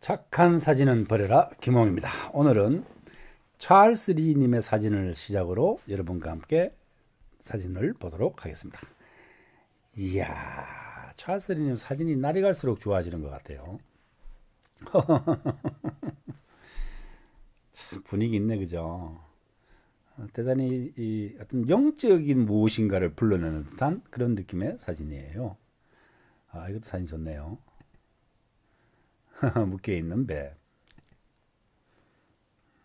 착한 사진은 버려라 김홍입니다. 오늘은 찰스 리님의 사진을 시작으로 여러분과 함께 사진을 보도록 하겠습니다. 이야 찰스 리님 사진이 날이 갈수록 좋아지는 것 같아요. 참 분위기 있네 그죠? 대단히 이 어떤 영적인 무엇인가를 불러내는 듯한 그런 느낌의 사진이에요. 아 이것도 사진 좋네요. 묶여 있는 배.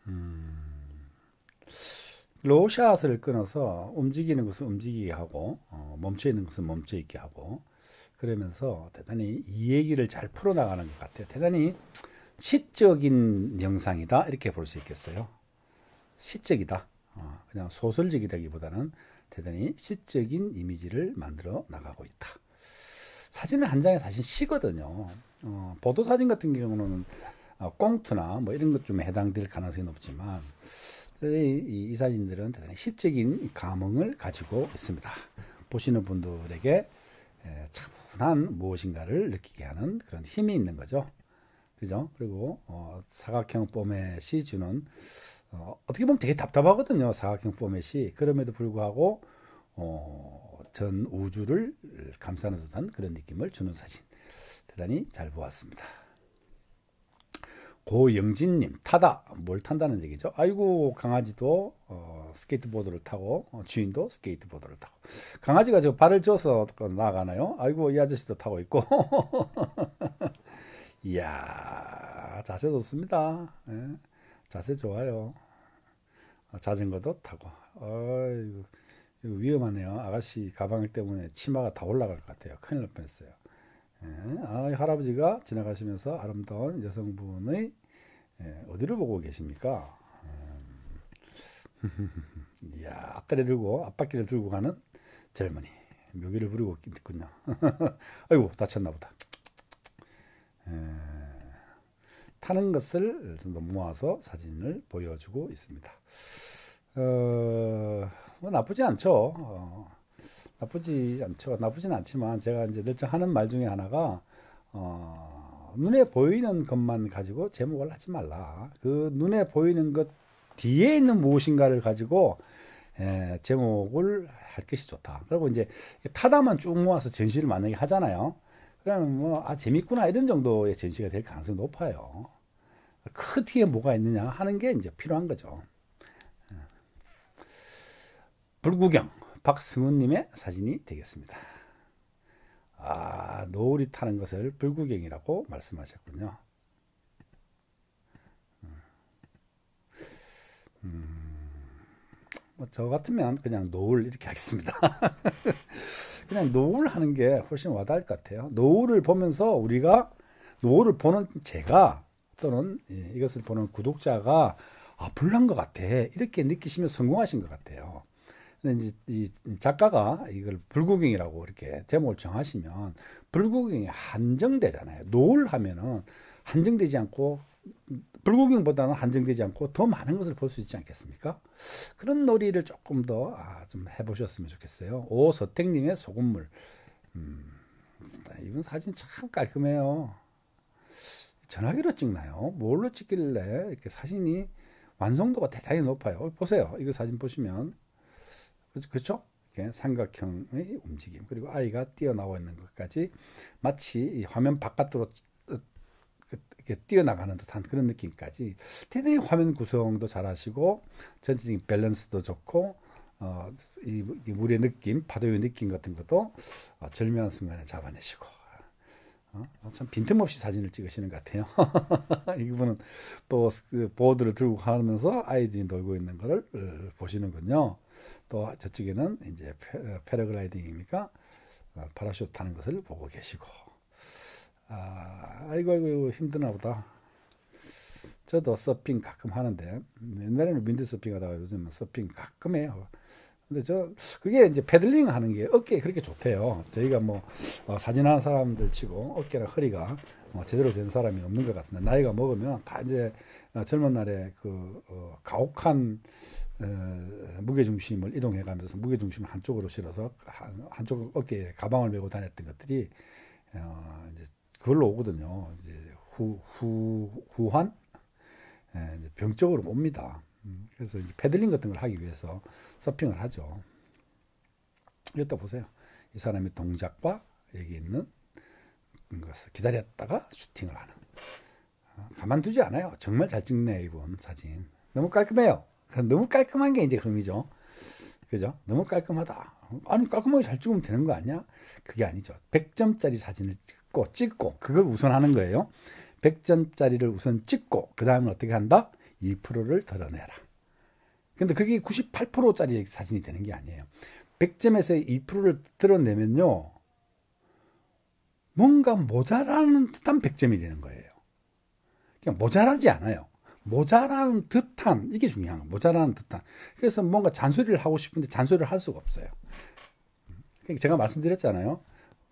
음, 로샷을 끊어서 움직이는 것은 움직이게 하고 어, 멈춰 있는 것은 멈춰 있게 하고 그러면서 대단히 이 얘기를 잘 풀어나가는 것 같아요. 대단히 시적인 영상이다 이렇게 볼 수 있겠어요. 시적이다. 어, 그냥 소설적이라기보다는 대단히 시적인 이미지를 만들어 나가고 있다. 사진을 한 장에 다실 시거든요. 어, 보도 사진 같은 경우는 어, 꽁투나 뭐 이런 것 좀 해당될 가능성이 높지만 이, 이, 이 사진들은 대단히 시적인 감흥을 가지고 있습니다. 보시는 분들에게 에, 차분한 무엇인가를 느끼게 하는 그런 힘이 있는 거죠. 그죠? 그리고 어, 사각형 포맷이 주는 어, 어떻게 보면 되게 답답하거든요. 사각형 포맷이 그럼에도 불구하고 어, 전 우주를 감싸는 듯한 그런 느낌을 주는 사진 대단히 잘 보았습니다. 고영진님 타다 뭘 탄다는 얘기죠? 아이고 강아지도 어, 스케이트보드를 타고 어, 주인도 스케이트보드를 타고 강아지가 저 발을 줘서 나가나요? 아이고 이 아저씨도 타고 있고 이야 자세 좋습니다. 예, 자세 좋아요. 자전거도 어, 타고 아이고. 위험하네요. 아가씨 가방 때문에 치마가 다 올라갈 것 같아요. 큰일 날 뻔했어요. 예, 아, 할아버지가 지나가시면서 아름다운 여성분의 예, 어디를 보고 계십니까? 음. 이야, 앞다리 들고 앞바퀴를 들고 가는 젊은이 묘기를 부리고 있군요. 아이고 다쳤나 보다. 예, 타는 것을 좀 더 모아서 사진을 보여주고 있습니다. 어... 뭐 나쁘지 않죠. 어, 나쁘지 않죠. 나쁘진 않지만 제가 이제 늘상 하는 말 중에 하나가 어, 눈에 보이는 것만 가지고 제목을 하지 말라. 그 눈에 보이는 것 뒤에 있는 무엇인가를 가지고 에, 예, 제목을 할 것이 좋다. 그리고 이제 타다만 쭉 모아서 전시를 만약에 하잖아요. 그러면 뭐, 아, 재밌구나, 이런 정도의 전시가 될 가능성이 높아요. 그뒤 뭐가 있느냐 하는 게 이제 필요한 거죠. 불구경 박승훈님의 사진이 되겠습니다. 아 노을이 타는 것을 불구경이라고 말씀하셨군요. 음, 음. 뭐저 같으면 그냥 노을 이렇게 하겠습니다. 그냥 노을 하는 게 훨씬 와닿을 것 같아요. 노을을 보면서 우리가 노을을 보는 제가 또는 이것을 보는 구독자가 아 불난 것 같아 이렇게 느끼시면 성공하신 것 같아요. 이제 이 작가가 이걸 불구경이라고 이렇게 제목을 정하시면 불구경이 한정되잖아요. 노을 하면은 한정되지 않고 불구경보다는 한정되지 않고 더 많은 것을 볼 수 있지 않겠습니까? 그런 놀이를 조금 더좀 아, 해보셨으면 좋겠어요. 오서택님의 소금물. 음, 이분 사진 참 깔끔해요. 전화기로 찍나요? 뭘로 찍길래 이렇게 사진이 완성도가 대단히 높아요. 보세요. 이거 사진 보시면 그렇죠? 삼각형의 움직임 그리고 아이가 뛰어나와 있는 것까지 마치 이 화면 바깥으로 그, 이렇게 뛰어나가는 듯한 그런 느낌까지 대단히 화면 구성도 잘하시고 전체적인 밸런스도 좋고 어, 이, 이 물의 느낌, 파도의 느낌 같은 것도 어, 절묘한 순간에 잡아내시고 어, 어 참 빈틈없이 사진을 찍으시는 것 같아요. 이분은 또 그 보드를 들고 가면서 아이들이 놀고 있는 것을 어, 보시는군요. 또 저쪽에는 이제 어, 패러글라이딩입니까? 어, 파라슈트 타는 것을 보고 계시고 아, 아이고 아이고 힘드나 보다. 저도 서핑 가끔 하는데 옛날에는 윈드 서핑 하다가 요즘은 서핑 가끔 해요. 근데 저 그게 이제 패들링 하는 게 어깨에 그렇게 좋대요. 저희가 뭐 어, 사진하는 사람들 치고 어깨나 허리가 어, 제대로 된 사람이 없는 것 같은데 나이가 먹으면 다 이제 어, 젊은 날에 그 어, 가혹한 어, 무게중심을 이동해가면서 무게중심을 한쪽으로 실어서 한, 한쪽 어깨에 가방을 메고 다녔던 것들이 어, 이제 그걸로 오거든요. 이제 후, 후, 후환? 예, 병적으로 옵니다. 음, 그래서 이제 패들링 같은 걸 하기 위해서 서핑을 하죠. 이따 보세요. 이 사람의 동작과 여기 있는 것을 기다렸다가 슈팅을 하는. 가만두지 않아요. 정말 잘 찍네 이분 사진. 너무 깔끔해요. 너무 깔끔한 게 이제 흥이죠 그죠? 너무 깔끔하다. 아니 깔끔하게 잘 찍으면 되는 거 아니야? 그게 아니죠. 100점짜리 사진을 찍고 찍고 그걸 우선하는 거예요. 100점짜리를 우선 찍고 그 다음에 어떻게 한다? 2%를 덜어내라. 근데 그게 98%짜리 사진이 되는 게 아니에요. 100점에서 2%를 드러내면요 뭔가 모자라는 듯한 100점이 되는 거예요. 그냥 모자라지 않아요. 모자란 듯한 이게 중요한 거예요. 모자란 듯한. 그래서 뭔가 잔소리를 하고 싶은데 잔소리를 할 수가 없어요. 그러니까 제가 말씀드렸잖아요.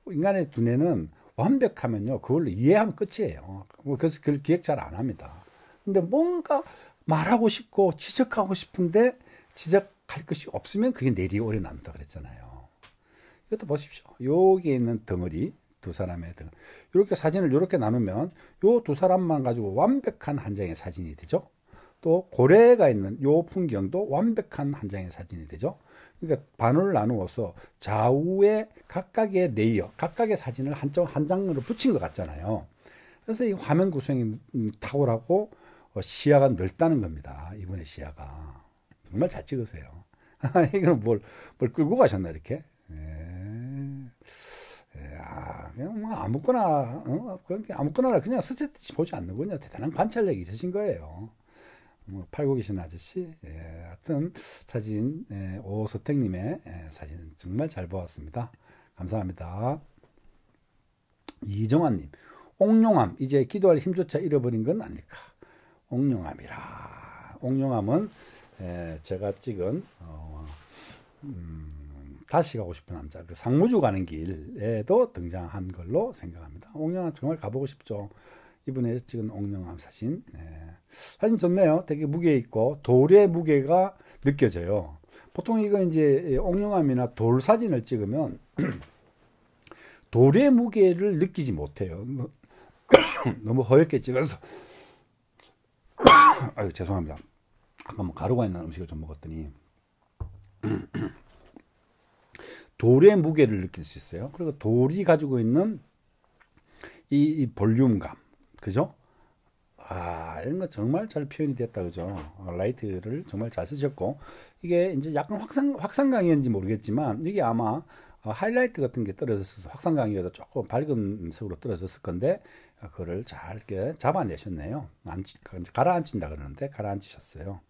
인간의 두뇌는 완벽하면요. 그걸로 이해하면 끝이에요. 뭐 그래서 그걸 기획 잘 안 합니다. 근데 뭔가 말하고 싶고 지적하고 싶은데 지적할 것이 없으면 그게 내리오래 남다 그랬잖아요. 이것도 보십시오. 여기에 있는 덩어리, 두 사람의 등 이렇게 사진을 이렇게 나누면 요 두 사람만 가지고 완벽한 한 장의 사진이 되죠. 또 고래가 있는 요 풍경도 완벽한 한 장의 사진이 되죠. 그러니까 반을 나누어서 좌우에 각각의 레이어, 각각의 사진을 한 장 한 장으로 붙인 것 같잖아요. 그래서 이 화면 구성이 탁월하고 어, 시야가 넓다는 겁니다. 이번에 시야가 정말 잘 찍으세요. 이거는 뭘, 뭘 끌고 가셨나 이렇게? 예. 야, 예, 아, 그냥 뭐 아무거나 어? 그냥 아무거나 그냥 스치듯이 보지 않는군요. 대단한 관찰력이 있으신 거예요. 뭐 팔고 계신 아저씨. 예, 하여튼 사진 예, 오서택님의 예, 사진 정말 잘 보았습니다. 감사합니다. 이정환님, 옥룡암 이제 기도할 힘조차 잃어버린 건 아닐까? 옥룡암이라. 옥룡암은 예, 제가 찍은 어, 음, 다시 가고 싶은 남자 그 상무주 가는 길에도 등장한 걸로 생각합니다. 옥녀 정말 가보고 싶죠. 이분의 찍은 옥녀암 사진 네. 사진 좋네요. 되게 무게 있고 돌의 무게가 느껴져요. 보통 이거 이제 옥녀암이나 돌 사진을 찍으면 돌의 무게를 느끼지 못해요. 너무 허옇게 찍어서 아유 죄송합니다. 아까 뭐 가루가 있는 음식을 좀 먹었더니 돌의 무게를 느낄 수 있어요. 그리고 돌이 가지고 있는 이, 이 볼륨감, 그죠? 아, 이런 거 정말 잘 표현이 됐다, 그죠? 어, 라이트를 정말 잘 쓰셨고, 이게 이제 약간 확산, 확산강이었는지 모르겠지만, 이게 아마 어, 하이라이트 같은 게 떨어졌어서 확산강이어도 조금 밝은 색으로 떨어졌을 건데, 어, 그거를 잘 잡아내셨네요. 안, 가라앉힌다 그러는데, 가라앉히셨어요.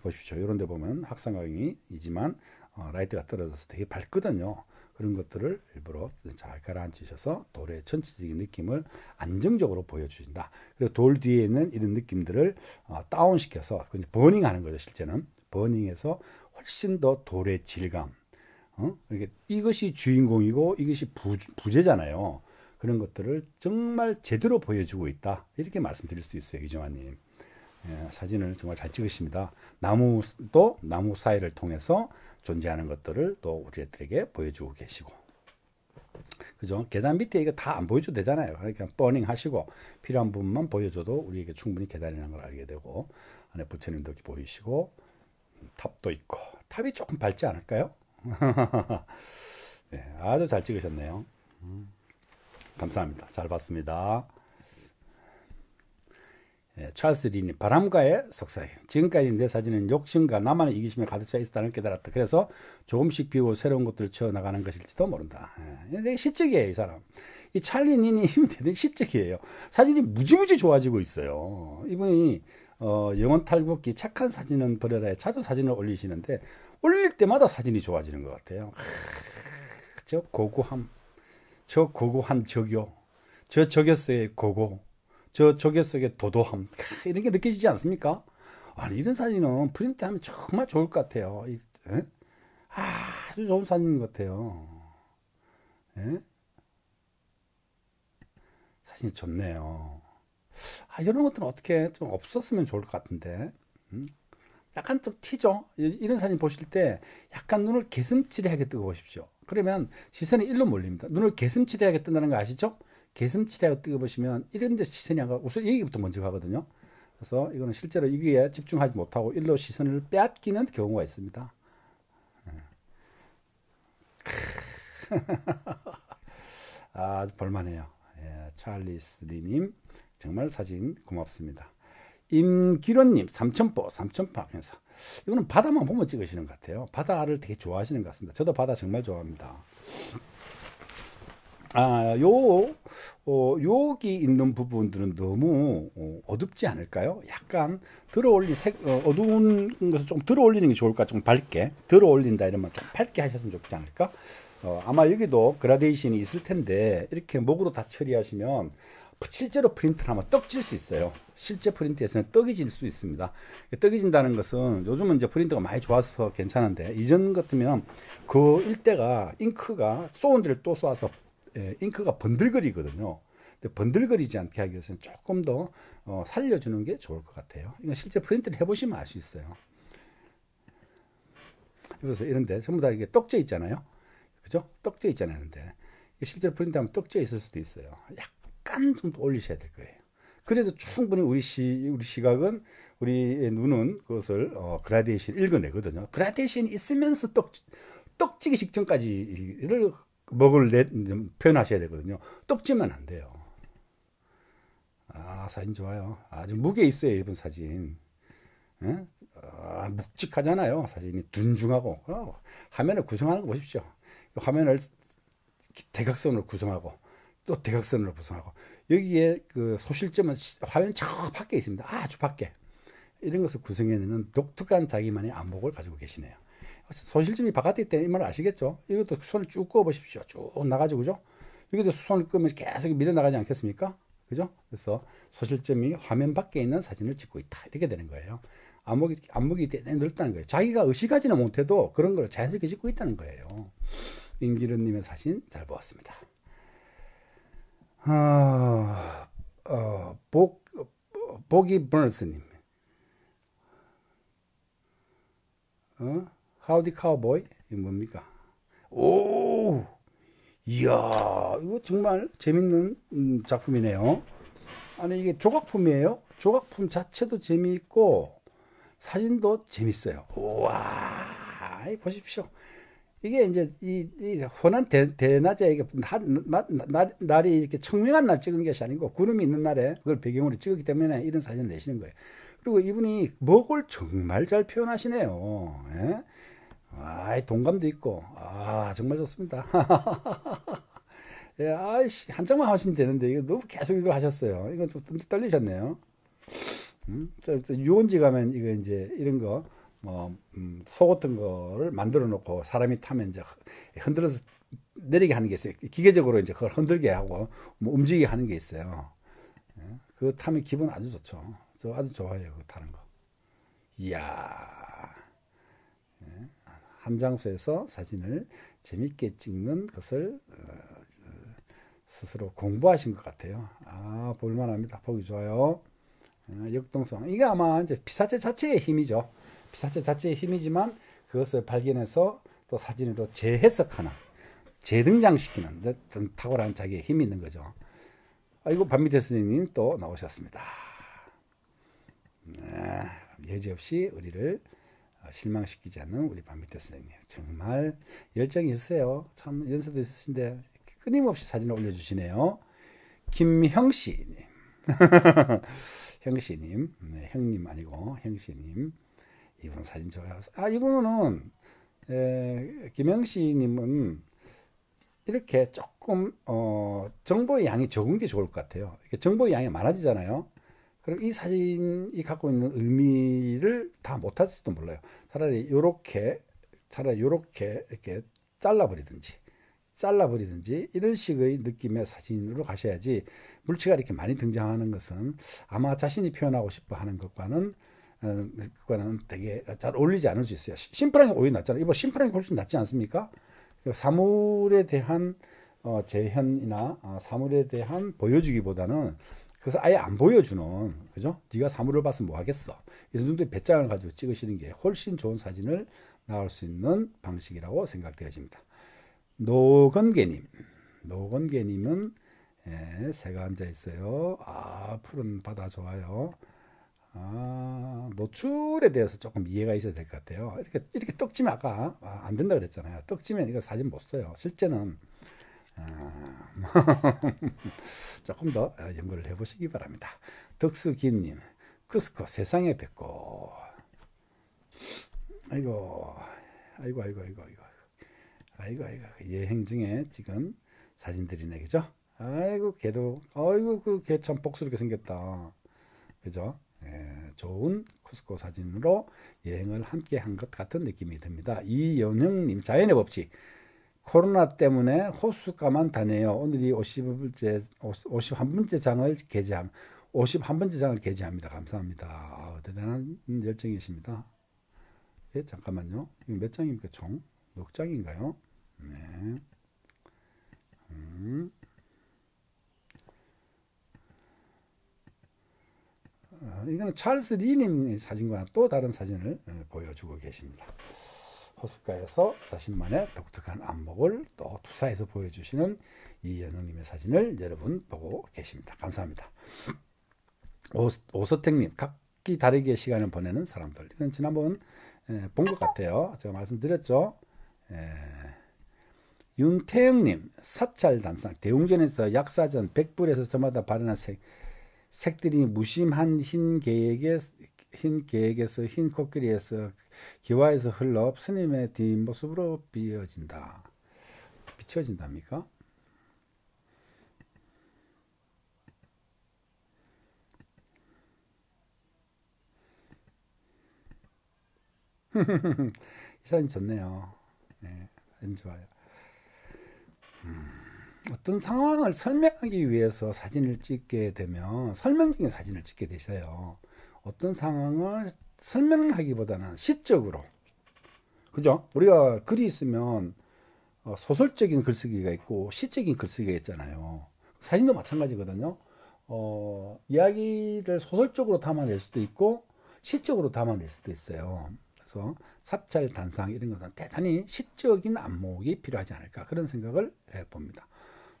보십시오. 이런 데 보면 확산강이지만, 어, 라이트가 떨어져서 되게 밝거든요. 그런 것들을 일부러 잘 가라앉히셔서 돌의 전체적인 느낌을 안정적으로 보여주신다. 그리고 돌 뒤에 있는 이런 느낌들을 어, 다운시켜서 버닝하는 거죠. 실제는 버닝해서 훨씬 더 돌의 질감. 어? 이게 이것이 주인공이고 이것이 부, 부재잖아요. 그런 것들을 정말 제대로 보여주고 있다. 이렇게 말씀드릴 수 있어요. 이정환님. 예, 사진을 정말 잘 찍으십니다. 나무 도 나무 사이를 통해서 존재하는 것들을 또 우리들에게 보여주고 계시고 그죠? 계단 밑에 이거 다 안 보여줘도 되잖아요. 그러니까 버닝 하시고 필요한 부분만 보여줘도 우리에게 충분히 계단이라는 걸 알게 되고 안에 부처님도 이렇게 보이시고 탑도 있고 탑이 조금 밝지 않을까요? 네, 아주 잘 찍으셨네요. 음. 감사합니다. 잘 봤습니다. 예, 찰스 린이 바람과의 속삭임. 지금까지 내 사진은 욕심과 나만의 이기심에 가득 차 있었다는 깨달았다. 그래서 조금씩 비우고 새로운 것들을 채워나가는 것일지도 모른다. 예, 되게 시적이에요, 이 사람. 이 찰리 린이 힘든 시적이에요. 사진이 무지무지 좋아지고 있어요. 이분이 어, 영원 탈북기 착한 사진은 버려라에 자주 사진을 올리시는데 올릴 때마다 사진이 좋아지는 것 같아요. 하, 저 고고함, 저 고고한 저교, 저저교서의 고고. 저 조개 속의 도도함 이런 게 느껴지지 않습니까? 아 이런 사진은 프린트하면 정말 좋을 것 같아요. 에? 예? 아주 좋은 사진인 것 같아요. 에? 예? 사진이 좋네요. 아, 이런 것들은 어떻게 좀 없었으면 좋을 것 같은데. 음? 약간 좀 튀죠? 이런 사진 보실 때 약간 눈을 개슴치레하게 뜨고 보십시오. 그러면 시선이 일로 몰립니다. 눈을 개슴치레하게 뜬다는 거 아시죠? 개슴치레하고 뜯어보시면 이런 데 시선이 우선 여기부터 먼저 가거든요. 그래서 이거는 실제로 이기에 집중하지 못하고 일로 시선을 빼앗기는 경우가 있습니다. 아, 볼만해요. 예, 찰리스 리님, 정말 사진 고맙습니다. 임기론님, 삼천포, 삼천파 면서 이거는 바다만 보면 찍으시는 것 같아요. 바다를 되게 좋아하시는 것 같습니다. 저도 바다 정말 좋아합니다. 아, 요, 어, 여기 있는 부분들은 너무 어, 둡지 않을까요? 약간 들어올리 색 어, 어두운 것을 좀 들어올리는 게 좋을까? 좀 밝게 들어올린다 이러면 좀 밝게 하셨으면 좋지 않을까? 어, 아마 여기도 그라데이션이 있을 텐데 이렇게 목으로 다 처리하시면 실제로 프린트를 하면 떡질 수 있어요. 실제 프린트에서는 떡이 질 수 있습니다. 떡이 진다는 것은 요즘은 이제 프린트가 많이 좋아서 괜찮은데 이전 같으면 그 일대가 잉크가 소은 데를 또쏴서 예, 잉크가 번들거리거든요. 근데 번들거리지 않게 하기 위해서는 조금 더 어, 살려주는 게 좋을 것 같아요. 이건 실제 프린트를 해보시면 알 수 있어요. 보세요. 이런데 전부 다 이게 떡져 있잖아요. 그죠? 떡져 있잖아요. 근데 실제 프린트하면 떡져 있을 수도 있어요. 약간 좀 더 올리셔야 될 거예요. 그래도 충분히 우리 시 우리 시각은 우리의 눈은 그것을 어, 그라데이션 읽어내거든요. 그라데이션 있으면서 떡 떡지기 직전까지를 먹을 내, 표현하셔야 되거든요. 떡지면 안 돼요. 아, 사진 좋아요. 아주 무게 있어요, 이분 사진. 예? 아, 묵직하잖아요. 사진이 둔중하고. 어, 화면을 구성하는 거 보십시오. 화면을 대각선으로 구성하고 또 대각선으로 구성하고 여기에 그 소실점은 화면 저 밖에 있습니다. 아주 밖에. 이런 것을 구성해내는 독특한 자기만의 안목을 가지고 계시네요. 손실점이 바깥에 있다 이 말을 아시겠죠? 이것도 손을 쭉 구워 십시오쭉 나가지고 그죠? 여기도 손을 끄면 계속 밀어 나가지 않겠습니까? 그죠? 그래서 소실점이 화면 밖에 있는 사진을 찍고 있다. 이렇게 되는 거예요. 안목이, 안목이 넓다는 거예요. 자기가 의식하지는 못해도 그런 걸 자연스럽게 찍고 있다는 거예요. 임기련님의 사진 잘 보았습니다. 어, 어, 복, 보기 버스님 어? 하우디 카우보이 이 뭡니까? 오, 이야, 이거 정말 재밌는 음, 작품이네요. 아니 이게 조각품이에요. 조각품 자체도 재미있고 사진도 재밌어요. 와, 보십시오. 이게 이제 이, 이 호난 대, 대낮에 이게 날, 날이 이렇게 청명한 날 찍은 것이 아니고 구름이 있는 날에 그걸 배경으로 찍었기 때문에 이런 사진을 내시는 거예요. 그리고 이분이 목을 정말 잘 표현하시네요. 예? 아, 이 동감도 있고, 아, 정말 좋습니다. 예, 아이씨, 한 장만 하시면 되는데, 이거 너무 계속 이걸 하셨어요. 이건 좀 떨리셨네요. 음, 저, 저 유원지 가면 이거 이제 이런 거, 뭐, 음, 속 같은 거를 만들어 놓고 사람이 타면 이제 흔들어서 내리게 하는 게 있어요. 기계적으로 이제 그걸 흔들게 하고 뭐 움직이게 하는 게 있어요. 예, 그 타면 기분 아주 좋죠. 저 아주 좋아요. 그 타는 거. 이야. 한 장소에서 사진을 재밌게 찍는 것을 어, 어, 스스로 공부하신 것 같아요. 아, 볼만합니다. 보기 좋아요. 어, 역동성. 이게 아마 이제 피사체 자체의 힘이죠. 피사체 자체의 힘이지만 그것을 발견해서 또 사진으로 재해석하는, 재등장시키는 탁월한 자기의 힘이 있는 거죠. 아이고, 반미태 스님님 또 나오셨습니다. 네, 예지없이 우리를 아, 실망시키지 않는 우리 반비태 선생님 정말 열정이 있으세요. 참 연세도 있으신데 끊임없이 사진을 올려주시네요. 김형씨님 형씨님 네, 형님 아니고 형씨님 이분 사진 좋아요. 아 이분은 에, 김형씨님은 이렇게 조금 어, 정보의 양이 적은 게 좋을 것 같아요. 정보의 양이 많아지잖아요. 그럼 이 사진이 갖고 있는 의미를 다 못할지도 몰라요. 차라리 요렇게 차라리 요렇게 이렇게 잘라버리든지 잘라버리든지 이런 식의 느낌의 사진으로 가셔야지 물체가 이렇게 많이 등장하는 것은 아마 자신이 표현하고 싶어 하는 것과는 어, 그거는 되게 잘 어울리지 않을 수 있어요. 심플한 게 오히려 낫잖아요. 이거 심플한 게 훨씬 낫지 않습니까? 그 사물에 대한 어, 재현이나 어, 사물에 대한 보여주기보다는 그래서 아예 안 보여주는 그죠? 네가 사물을 봤으뭐 하겠어. 이런 정도의 배짱을 가지고 찍으시는 게 훨씬 좋은 사진을 나올 수 있는 방식이라고 생각되어집니다. 노건개님, 노건개님은 예, 새가 앉아 있어요. 아 푸른 바다 좋아요. 아, 노출에 대해서 조금 이해가 있어야 될 것 같아요. 이렇게, 이렇게 떡지면 아까 아, 안 된다 그랬잖아요. 떡지면 이거 사진 못 써요. 실제는 음. 조금 더 연구를 해보시기 바랍니다. 덕수기님, 쿠스코 세상에 뵙고. 아이고, 아이고, 아이고, 아이고, 아이고, 아이고, 아이고, 그 여행 중에 지금 사진들이네, 그죠? 아이고, 개도, 아이고, 그개참 복스럽게 생겼다. 그죠? 예, 좋은 쿠스코 사진으로 여행을 함께 한 것 같은 느낌이 듭니다. 이연영님, 자연의 법칙. 코로나 때문에 호숫가만 다녀요. 오늘이 50번째, 51번째 장을 개재함, 51번째 장을 개재합니다. 감사합니다. 아, 대단한 열정이십니다. 예, 잠깐만요. 몇 장입니까, 총? 6장인가요? 네. 음. 어, 이거는 찰스 리님 사진과 또 다른 사진을 어, 보여주고 계십니다. 호숫가에서 자신만의 독특한 안목을 또 투사해서 보여주시는 이연우님의 사진을 여러분 보고 계십니다. 감사합니다. 오서택님, 각기 다르게 시간을 보내는 사람들. 이건 지난번 본 것 같아요. 제가 말씀드렸죠. 에, 윤태영님, 사찰단상, 대웅전에서 약사전, 백불에서 저마다 발현한 색, 색들이 무심한 흰 개에게 흰 계획에서 흰 코끼리에서 기와에서 흘러 스님의 뒷모습으로 비어진다. 비춰진답니까? 이 사진 좋네요. 네, 사진 좋아요. 음, 어떤 상황을 설명하기 위해서 사진을 찍게 되면 설명적인 사진을 찍게 되세요. 어떤 상황을 설명하기보다는 시적으로 그죠? 우리가 글이 있으면 어, 소설적인 글쓰기가 있고 시적인 글쓰기가 있잖아요. 사진도 마찬가지거든요. 어, 이야기를 소설적으로 담아낼 수도 있고 시적으로 담아낼 수도 있어요. 그래서 사찰, 단상 이런 것은 대단히 시적인 안목이 필요하지 않을까 그런 생각을 해봅니다.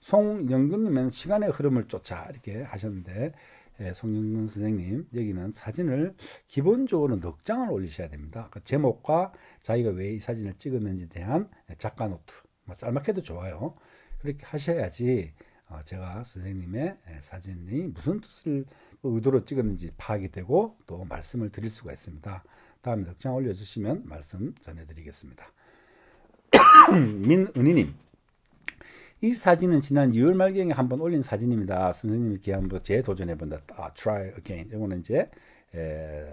송영근님은 시간의 흐름을 쫓아 이렇게 하셨는데 예, 송영근 선생님 여기는 사진을 기본적으로 넉 장을 올리셔야 됩니다. 그 제목과 자기가 왜 이 사진을 찍었는지 대한 작가 노트 뭐 짤막해도 좋아요. 그렇게 하셔야지 어, 제가 선생님의 사진이 무슨 뜻을 뭐 의도로 찍었는지 파악이 되고 또 말씀을 드릴 수가 있습니다. 다음에 넉장 올려주시면 말씀 전해드리겠습니다. 민은희님 이 사진은 지난 2월 말경에 한번 올린 사진입니다. 선생님이 기한부터 재도전해본다. 아, try again. 이거는 이제 에,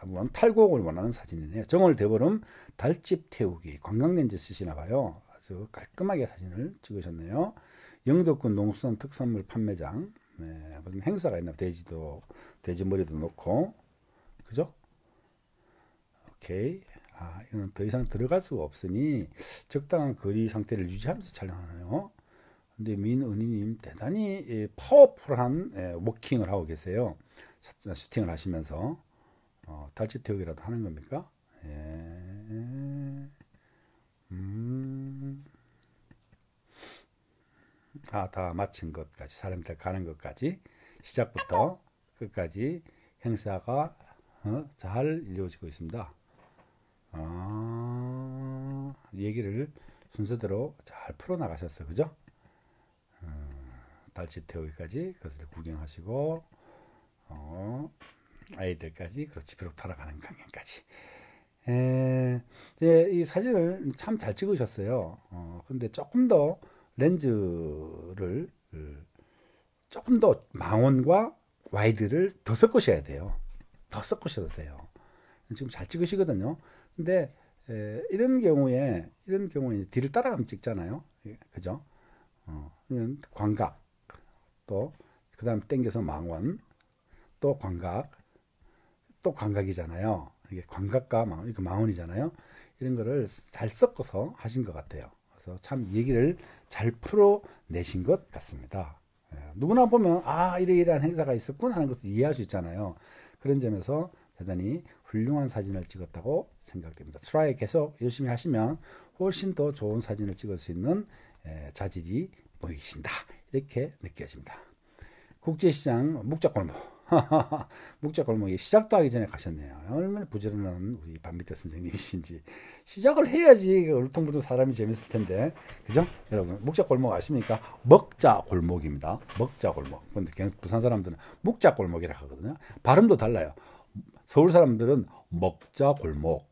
한번 탈곡을 원하는 사진이네요. 정월 대보름 달집 태우기 관광렌즈 쓰시나 봐요. 아주 깔끔하게 사진을 찍으셨네요. 영덕군 농수산 특산물 판매장 네, 무슨 행사가 있나 돼지도 돼지 머리도 놓고 그죠? 오케이 아 이건 더 이상 들어갈 수가 없으니 적당한 거리 상태를 유지하면서 촬영하네요. 근데 민은희님 대단히 예, 파워풀한 예, 워킹을 하고 계세요. 아, 슈팅을 하시면서 어, 달집 태우기라도 하는 겁니까? 예. 음. 아, 다 마친 것까지 사람들 가는 것까지 시작부터 끝까지 행사가 어, 잘 이루어지고 있습니다. 아, 얘기를 순서대로 잘 풀어나가셨어, 그죠? 달치 태우기까지 그것을 구경하시고 어, 아이들까지 그렇지 비록 돌아가는 강연까지 이제 이 사진을 참 잘 찍으셨어요. 어, 근데 조금 더 렌즈를 조금 더 망원과 와이드를 더 섞으셔야 돼요. 더 섞으셔도 돼요. 지금 잘 찍으시거든요. 근데 에, 이런 경우에 이런 경우에 뒤를 따라가면 찍잖아요. 그죠? 어, 관각 또 그다음 에 땡겨서 망원, 또 광각, 또 광각이잖아요. 이게 광각과 망, 이거 망원이잖아요. 이런 거를 잘 섞어서 하신 것 같아요. 그래서 참 얘기를 잘 풀어내신 것 같습니다. 예, 누구나 보면 아 이러이러한 행사가 있었구나 하는 것을 이해할 수 있잖아요. 그런 점에서 대단히 훌륭한 사진을 찍었다고 생각됩니다. 트라이 계속 열심히 하시면 훨씬 더 좋은 사진을 찍을 수 있는 예, 자질이 보이신다. 이렇게 느껴집니다. 국제시장 묵자골목 묵자골목이 시작도 하기 전에 가셨네요. 얼마나 부지런한 우리 반미태 선생님이신지 시작을 해야지 그 울퉁불퉁 사람이 재밌을 텐데 그죠? 여러분 묵자골목 아십니까? 먹자골목입니다. 먹자골목. 근데 부산 사람들은 묵자골목이라고 하거든요. 발음도 달라요. 서울 사람들은 먹자골목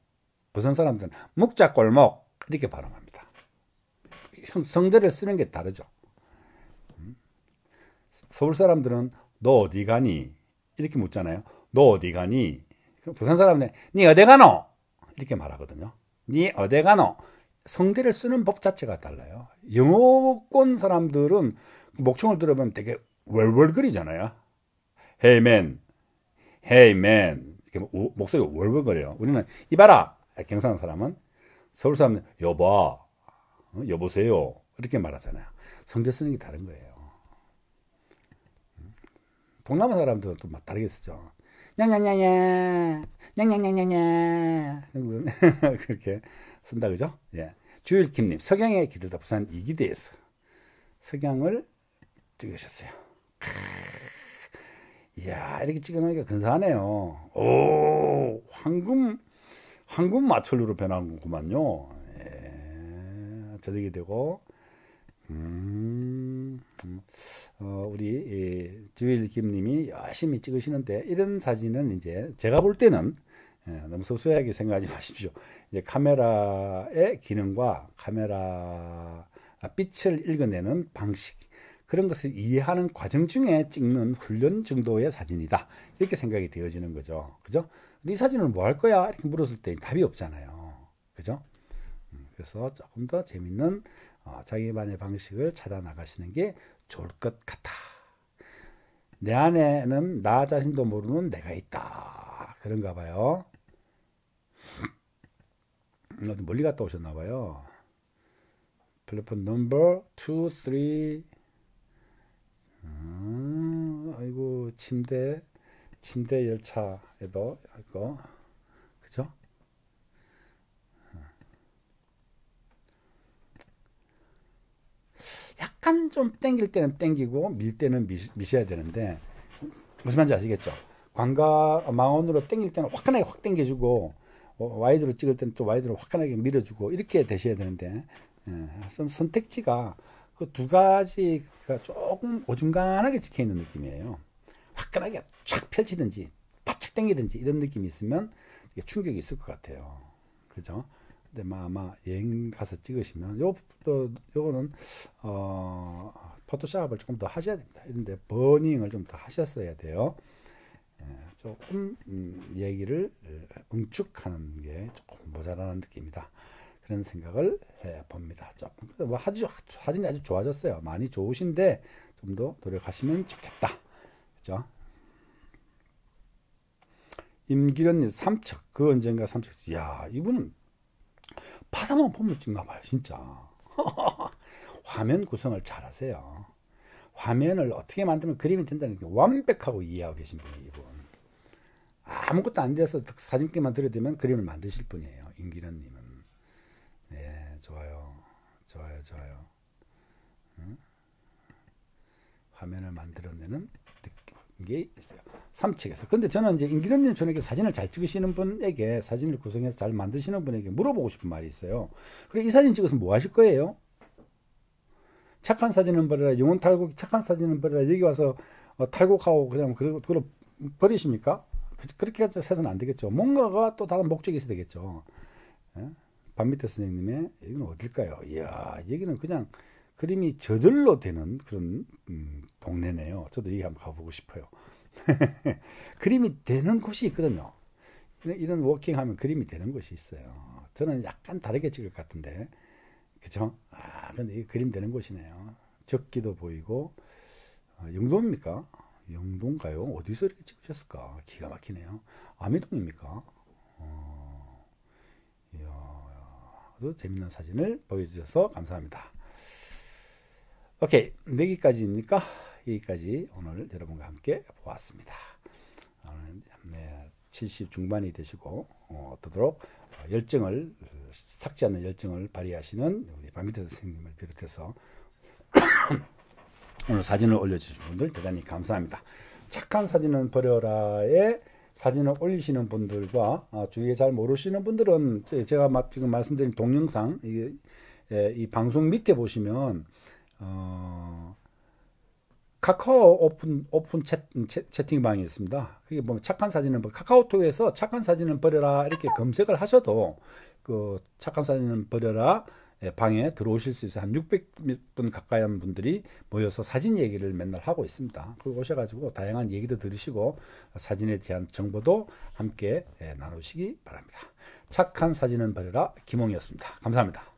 부산 사람들은 묵자골목 이렇게 발음합니다. 성대를 쓰는 게 다르죠. 서울 사람들은 너 어디 가니? 이렇게 묻잖아요. 너 어디 가니? 부산 사람은 들니 어디 가노? 이렇게 말하거든요. 니 어디 가노? 성대를 쓰는 법 자체가 달라요. 영어권 사람들은 그 목청을 들어보면 되게 월월거리잖아요. Hey 헤 a n hey 이렇 뭐 목소리가 월월거려요. 우리는 이봐라. 경상 사람은 서울 사람은 여봐, 어, 여보세요. 이렇게 말하잖아요. 성대 쓰는 게 다른 거예요. 동남아 사람들은 또 막 다르게 쓰죠. 냥냥냥냥, 냥냥냥냥냥. 그렇게 쓴다, 그죠? 예. 주일킴님, 석양에 기들다 부산 이기대에서 석양을 찍으셨어요. 이야, 이렇게 찍어놓으니까 근사하네요. 오, 황금, 황금 마철루로 변한 거구만요. 예, 저녁이 되고, 음, 음. 어, 우리 주일 김님이 열심히 찍으시는데 이런 사진은 이제 제가 볼 때는 예, 너무 소소하게 생각하지 마십시오. 이제 카메라의 기능과 카메라 빛을 읽어내는 방식 그런 것을 이해하는 과정 중에 찍는 훈련 정도의 사진이다 이렇게 생각이 되어지는 거죠. 그죠? 이 사진을 뭐 할 거야 이렇게 물었을 때 답이 없잖아요. 그죠? 음, 그래서 조금 더 재밌는 어, 자기만의 방식을 찾아 나가시는 게 좋을 것 같아. 내 안에는 나 자신도 모르는 내가 있다. 그런가 봐요. 음, 멀리 갔다 오셨나 봐요. 플랫폼 넘버 2, 3. 음, 아이고, 침대, 침대 열차에도, 이거, 그죠? 약간 좀 땡길 때는 땡기고 밀 때는 미, 미셔야 되는데 무슨 말인지 아시겠죠? 광각 망원으로 땡길 때는 화끈하게 확 땡겨주고 어, 와이드로 찍을 때는 또 와이드로 화끈하게 밀어주고 이렇게 되셔야 되는데 좀 예, 선택지가 그 두 가지가 조금 어중간하게 찍혀 있는 느낌이에요. 화끈하게 촥 펼치든지 바짝 당기든지 이런 느낌이 있으면 충격이 있을 것 같아요. 그죠? 아마 아마 여행 가서 찍으시면 요또 요거는 어 포토샵을 조금 더 하셔야 됩니다. 이런데 버닝을 좀 더 하셨어야 돼요. 예, 조금 음, 얘기를 어, 응축하는 게 조금 모자라는 느낌이다. 그런 생각을 해 봅니다. 조금 뭐 아주 사진이 아주 좋아졌어요. 많이 좋으신데 좀 더 노력하시면 좋겠다. 그죠? 임기련님 삼척 그 언젠가 삼척 야 이분은 하다만 보면 찍나 봐요, 진짜. 화면 구성을 잘 하세요. 화면을 어떻게 만들면 그림이 된다는 게 완벽하고 이해하고 계신 분이에요, 이분. 아무것도 안 돼서 사진기만 들여대면 그림을 만드실 분이에요, 임기련 님은. 예, 좋아요. 좋아요, 좋아요. 응? 화면을 만들어내는 게 있어요. 3층에서 근데 저는 이제 임기련님 저녁에 사진을 잘 찍으시는 분에게 사진을 구성해서 잘 만드시는 분에게 물어보고 싶은 말이 있어요. 그래 이 사진 찍어서 뭐 하실 거예요? 착한 사진은 버려라. 영혼 탈곡 착한 사진은 버려라. 여기 와서 어, 탈곡하고 그냥 그러, 그걸 버리십니까? 그, 렇게 해서는 안 되겠죠. 뭔가가 또 다른 목적이 있어야 되겠죠. 예? 밤밑에 선생님의 여기는 어딜까요? 이야 여기는 그냥 그림이 저절로 되는 그런 음, 동네네요. 저도 여기 한번 가보고 싶어요. 그림이 되는 곳이 있거든요. 이런, 이런 워킹하면 그림이 되는 곳이 있어요. 저는 약간 다르게 찍을 것 같은데, 그죠? 아, 근데 이 그림 되는 곳이네요. 적기도 보이고, 어, 영도입니까? 영동가요? 어디서 이렇게 찍으셨을까? 기가 막히네요. 아미동입니까? 어, 이야, 아주 재밌는 사진을 보여주셔서 감사합니다. 오케이, 내기까지입니까? 네 여기까지 오늘 여러분과 함께 보았습니다. 네, 70 중반이 되시고 어, 되도록 열정을 삭제 않는 열정을 발휘하시는 우리 박민태 선생님을 비롯해서 오늘 사진을 올려주신 분들 대단히 감사합니다. 착한 사진은 버려라에 사진을 올리시는 분들과 어, 주위에 잘 모르시는 분들은 제가 지금 말씀드린 동영상 이, 예, 이 방송 밑에 보시면 어, 카카오 오픈 오픈 채, 음, 채팅, 방이 있습니다. 그게 보 뭐 착한 사진은 뭐 카카오톡에서 착한 사진은 버려라 이렇게 검색을 하셔도 그 착한 사진은 버려라 예, 방에 들어오실 수있어한 600분 가까이 한 분들이 모여서 사진 얘기를 맨날 하고 있습니다. 그리고 오셔가지고 다양한 얘기도 들으시고 사진에 대한 정보도 함께 예, 나누시기 바랍니다. 착한 사진은 버려라 김홍이었습니다. 감사합니다.